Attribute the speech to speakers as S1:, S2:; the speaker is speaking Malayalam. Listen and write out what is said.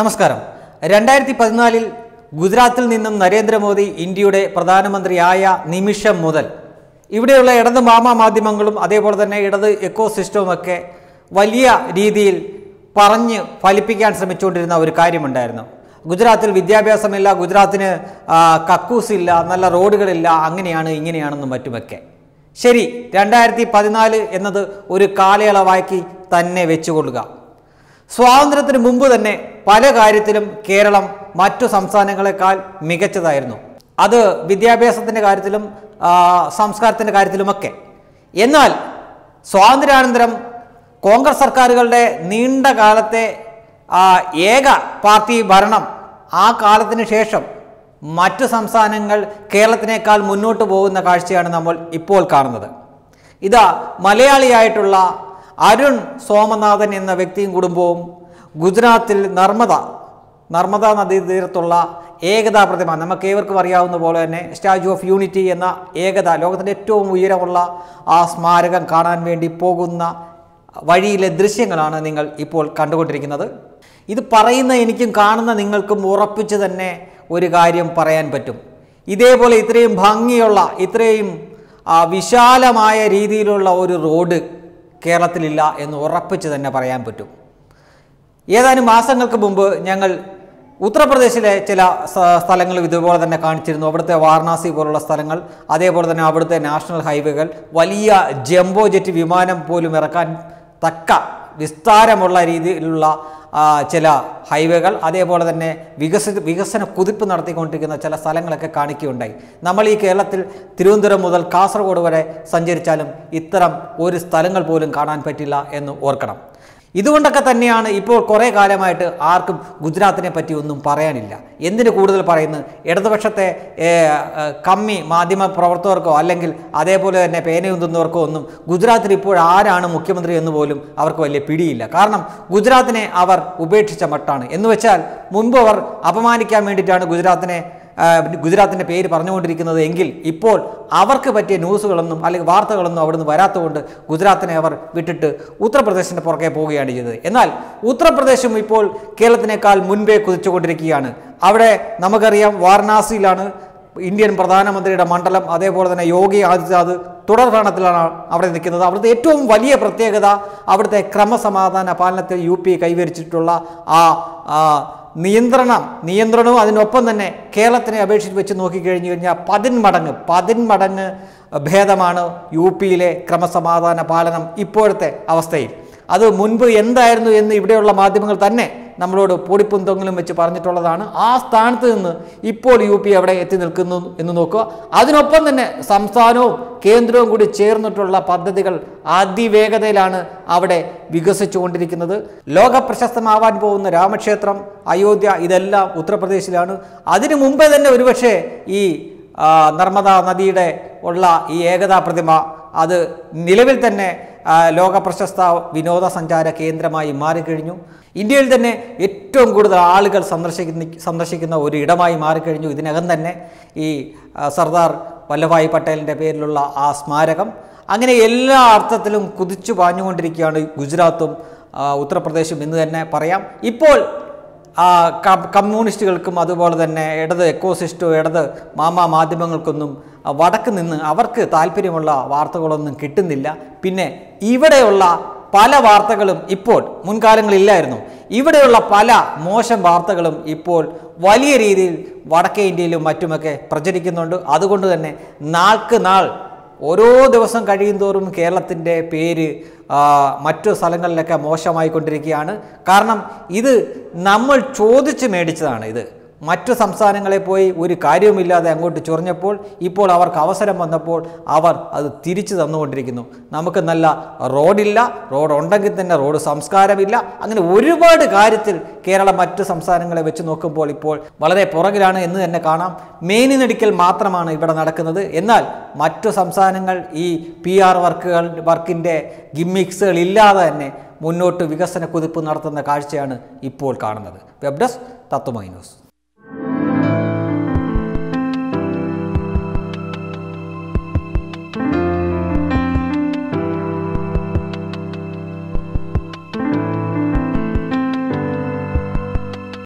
S1: നമസ്കാരം രണ്ടായിരത്തി പതിനാലിൽ ഗുജറാത്തിൽ നിന്നും നരേന്ദ്രമോദി ഇന്ത്യയുടെ പ്രധാനമന്ത്രിയായ നിമിഷം മുതൽ ഇവിടെയുള്ള ഇടത് മാമ മാധ്യമങ്ങളും അതേപോലെ തന്നെ ഇടത് എക്കോ സിസ്റ്റവുമൊക്കെ വലിയ രീതിയിൽ പറഞ്ഞ് ഫലിപ്പിക്കാൻ ശ്രമിച്ചുകൊണ്ടിരുന്ന ഒരു കാര്യമുണ്ടായിരുന്നു ഗുജറാത്തിൽ വിദ്യാഭ്യാസമില്ല ഗുജറാത്തിന് കക്കൂസില്ല നല്ല റോഡുകളില്ല അങ്ങനെയാണ് ഇങ്ങനെയാണെന്നും മറ്റുമൊക്കെ ശരി രണ്ടായിരത്തി പതിനാല് എന്നത് ഒരു കാലയളവാക്കി തന്നെ വെച്ചുകൊള്ളുക സ്വാതന്ത്ര്യത്തിന് മുമ്പ് തന്നെ പല കാര്യത്തിലും കേരളം മറ്റു സംസ്ഥാനങ്ങളെക്കാൾ മികച്ചതായിരുന്നു അത് വിദ്യാഭ്യാസത്തിൻ്റെ കാര്യത്തിലും സംസ്കാരത്തിൻ്റെ കാര്യത്തിലുമൊക്കെ എന്നാൽ സ്വാതന്ത്ര്യാനന്തരം കോൺഗ്രസ് സർക്കാരുകളുടെ നീണ്ട കാലത്തെ ഏക പാർട്ടി ഭരണം ആ കാലത്തിന് ശേഷം മറ്റു സംസ്ഥാനങ്ങൾ കേരളത്തിനേക്കാൾ മുന്നോട്ട് പോകുന്ന കാഴ്ചയാണ് നമ്മൾ ഇപ്പോൾ കാണുന്നത് ഇതാ മലയാളിയായിട്ടുള്ള അരുൺ സോമനാഥൻ എന്ന വ്യക്തിയും കുടുംബവും ഗുജറാത്തിൽ നർമ്മദ നർമ്മദ നദീതീരത്തുള്ള ഏകതാ പ്രതിമ നമുക്ക് ഏവർക്കും അറിയാവുന്ന പോലെ തന്നെ സ്റ്റാച്യു ഓഫ് യൂണിറ്റി എന്ന ഏകത ലോകത്തിൻ്റെ ഏറ്റവും ഉയരമുള്ള ആ സ്മാരകം കാണാൻ വേണ്ടി പോകുന്ന വഴിയിലെ ദൃശ്യങ്ങളാണ് നിങ്ങൾ ഇപ്പോൾ കണ്ടുകൊണ്ടിരിക്കുന്നത് ഇത് പറയുന്ന എനിക്കും കാണുന്ന നിങ്ങൾക്കും ഉറപ്പിച്ച് തന്നെ ഒരു കാര്യം പറയാൻ പറ്റും ഇതേപോലെ ഇത്രയും ഭംഗിയുള്ള ഇത്രയും വിശാലമായ രീതിയിലുള്ള ഒരു റോഡ് കേരളത്തിലില്ല എന്ന് ഉറപ്പിച്ച് തന്നെ പറയാൻ പറ്റും ഏതാനും മാസങ്ങൾക്ക് മുമ്പ് ഞങ്ങൾ ഉത്തർപ്രദേശിലെ ചില സ്ഥലങ്ങൾ ഇതുപോലെ തന്നെ കാണിച്ചിരുന്നു അവിടുത്തെ വാരണാസി പോലുള്ള സ്ഥലങ്ങൾ അതേപോലെ തന്നെ അവിടുത്തെ നാഷണൽ ഹൈവേകൾ വലിയ ജംബോ ജെറ്റ് വിമാനം പോലും ഇറക്കാൻ തക്ക വിസ്താരമുള്ള രീതിയിലുള്ള ചില ഹൈവേകൾ അതേപോലെ തന്നെ വികസി വികസന കുതിപ്പ് നടത്തിക്കൊണ്ടിരിക്കുന്ന ചില സ്ഥലങ്ങളൊക്കെ കാണിക്കുകയുണ്ടായി നമ്മൾ ഈ കേരളത്തിൽ തിരുവനന്തപുരം മുതൽ കാസർഗോഡ് വരെ സഞ്ചരിച്ചാലും ഇത്തരം ഒരു സ്ഥലങ്ങൾ പോലും കാണാൻ പറ്റില്ല എന്ന് ഓർക്കണം ഇതുകൊണ്ടൊക്കെ തന്നെയാണ് ഇപ്പോൾ കുറേ കാലമായിട്ട് ആർക്കും ഗുജറാത്തിനെ പറ്റി ഒന്നും പറയാനില്ല എന്തിന് കൂടുതൽ പറയുന്നത് ഇടതുപക്ഷത്തെ കമ്മി മാധ്യമ പ്രവർത്തകർക്കോ അല്ലെങ്കിൽ അതേപോലെ തന്നെ പേനയുന്തുന്നവർക്കോ ഒന്നും ഗുജറാത്തിൽ ഇപ്പോൾ ആരാണ് മുഖ്യമന്ത്രി എന്ന് പോലും അവർക്ക് വലിയ പിടിയില്ല കാരണം ഗുജറാത്തിനെ അവർ ഉപേക്ഷിച്ച മട്ടാണ് എന്ന് വെച്ചാൽ മുൻപ് അവർ അപമാനിക്കാൻ വേണ്ടിയിട്ടാണ് ഗുജറാത്തിനെ ഗുജറാത്തിൻ്റെ പേര് പറഞ്ഞുകൊണ്ടിരിക്കുന്നത് എങ്കിൽ ഇപ്പോൾ അവർക്ക് പറ്റിയ ന്യൂസുകളൊന്നും അല്ലെങ്കിൽ വാർത്തകളൊന്നും അവിടുന്ന് വരാത്തതുകൊണ്ട് ഗുജറാത്തിനെ അവർ വിട്ടിട്ട് ഉത്തർപ്രദേശിൻ്റെ പുറകെ പോവുകയാണ് ചെയ്തത് എന്നാൽ ഉത്തർപ്രദേശും ഇപ്പോൾ കേരളത്തിനേക്കാൾ മുൻപേ കുതിച്ചുകൊണ്ടിരിക്കുകയാണ് അവിടെ നമുക്കറിയാം വാരണാസിയിലാണ് ഇന്ത്യൻ പ്രധാനമന്ത്രിയുടെ മണ്ഡലം അതേപോലെ തന്നെ യോഗി ആദിത്യനാഥ് തുടർ ഭരണത്തിലാണ് അവിടെ നിൽക്കുന്നത് അവിടുത്തെ ഏറ്റവും വലിയ പ്രത്യേകത അവിടുത്തെ ക്രമസമാധാന പാലനത്തിൽ യു പി കൈവരിച്ചിട്ടുള്ള ആ നിയന്ത്രണം നിയന്ത്രണവും അതിനൊപ്പം തന്നെ കേരളത്തിനെ അപേക്ഷിച്ച് വെച്ച് നോക്കിക്കഴിഞ്ഞു കഴിഞ്ഞാൽ പതിന്മടങ്ങ് പതിന്മടങ്ങ് ഭേദമാണ് യു പിയിലെ ക്രമസമാധാന പാലനം ഇപ്പോഴത്തെ അവസ്ഥയിൽ അത് മുൻപ് എന്തായിരുന്നു എന്ന് ഇവിടെയുള്ള മാധ്യമങ്ങൾ തന്നെ നമ്മളോട് പൊടിപ്പുന്തെങ്കിലും വെച്ച് പറഞ്ഞിട്ടുള്ളതാണ് ആ സ്ഥാനത്ത് നിന്ന് ഇപ്പോൾ യു പി എവിടെ എത്തി നിൽക്കുന്നു എന്ന് നോക്കുക അതിനൊപ്പം തന്നെ സംസ്ഥാനവും കേന്ദ്രവും കൂടി ചേർന്നിട്ടുള്ള പദ്ധതികൾ അതിവേഗതയിലാണ് അവിടെ വികസിച്ചുകൊണ്ടിരിക്കുന്നത് ലോക പ്രശസ്തമാവാൻ പോകുന്ന രാമക്ഷേത്രം അയോധ്യ ഇതെല്ലാം ഉത്തർപ്രദേശിലാണ് അതിനു മുമ്പേ തന്നെ ഒരുപക്ഷെ ഈ നർമ്മദ നദിയുടെ ഉള്ള ഈ ഏകതാ പ്രതിമ അത് നിലവിൽ തന്നെ ലോക പ്രശസ്ത വിനോദസഞ്ചാര കേന്ദ്രമായി മാറിക്കഴിഞ്ഞു ഇന്ത്യയിൽ തന്നെ ഏറ്റവും കൂടുതൽ ആളുകൾ സന്ദർശിക്കുന്ന സന്ദർശിക്കുന്ന ഒരു ഇടമായി മാറിക്കഴിഞ്ഞു ഇതിനകം തന്നെ ഈ സർദാർ വല്ലഭായ് പട്ടേലിൻ്റെ പേരിലുള്ള ആ സ്മാരകം അങ്ങനെ എല്ലാ അർത്ഥത്തിലും കുതിച്ചു പാഞ്ഞുകൊണ്ടിരിക്കുകയാണ് ഗുജറാത്തും ഉത്തർപ്രദേശും എന്ന് തന്നെ പറയാം ഇപ്പോൾ കമ്മ്യൂണിസ്റ്റുകൾക്കും അതുപോലെ തന്നെ ഇടത് എക്കോസിസ്റ്റോ ഇടത് മാമാ മാധ്യമങ്ങൾക്കൊന്നും വടക്ക് നിന്ന് അവർക്ക് താല്പര്യമുള്ള വാർത്തകളൊന്നും കിട്ടുന്നില്ല പിന്നെ ഇവിടെയുള്ള പല വാർത്തകളും ഇപ്പോൾ മുൻകാലങ്ങളില്ലായിരുന്നു ഇവിടെയുള്ള പല മോശം വാർത്തകളും ഇപ്പോൾ വലിയ രീതിയിൽ വടക്കേ ഇന്ത്യയിലും മറ്റുമൊക്കെ പ്രചരിക്കുന്നുണ്ട് അതുകൊണ്ട് തന്നെ നാൾക്ക് നാൾ ഓരോ ദിവസം കഴിയും തോറും കേരളത്തിൻ്റെ പേര് മറ്റു സ്ഥലങ്ങളിലൊക്കെ മോശമായിക്കൊണ്ടിരിക്കുകയാണ് കാരണം ഇത് നമ്മൾ ചോദിച്ച് മേടിച്ചതാണ് ഇത് മറ്റു സംസ്ഥാനങ്ങളെ പോയി ഒരു കാര്യവുമില്ലാതെ അങ്ങോട്ട് ചൊറിഞ്ഞപ്പോൾ ഇപ്പോൾ അവർക്ക് അവസരം വന്നപ്പോൾ അവർ അത് തിരിച്ചു തന്നുകൊണ്ടിരിക്കുന്നു നമുക്ക് നല്ല റോഡില്ല റോഡ് ഉണ്ടെങ്കിൽ തന്നെ റോഡ് സംസ്കാരമില്ല അങ്ങനെ ഒരുപാട് കാര്യത്തിൽ കേരളം മറ്റു സംസ്ഥാനങ്ങളെ വെച്ച് നോക്കുമ്പോൾ ഇപ്പോൾ വളരെ പുറകിലാണ് എന്ന് തന്നെ കാണാം മേനിനടിക്കൽ മാത്രമാണ് ഇവിടെ നടക്കുന്നത് എന്നാൽ മറ്റു സംസ്ഥാനങ്ങൾ ഈ പി ആർ വർക്കുകൾ വർക്കിൻ്റെ ഗിമ്മിക്സുകൾ ഇല്ലാതെ തന്നെ മുന്നോട്ട് വികസന കുതിപ്പ് നടത്തുന്ന കാഴ്ചയാണ് ഇപ്പോൾ കാണുന്നത് വെബ് ഡെസ്ക് തത്വമൈ ന്യൂസ്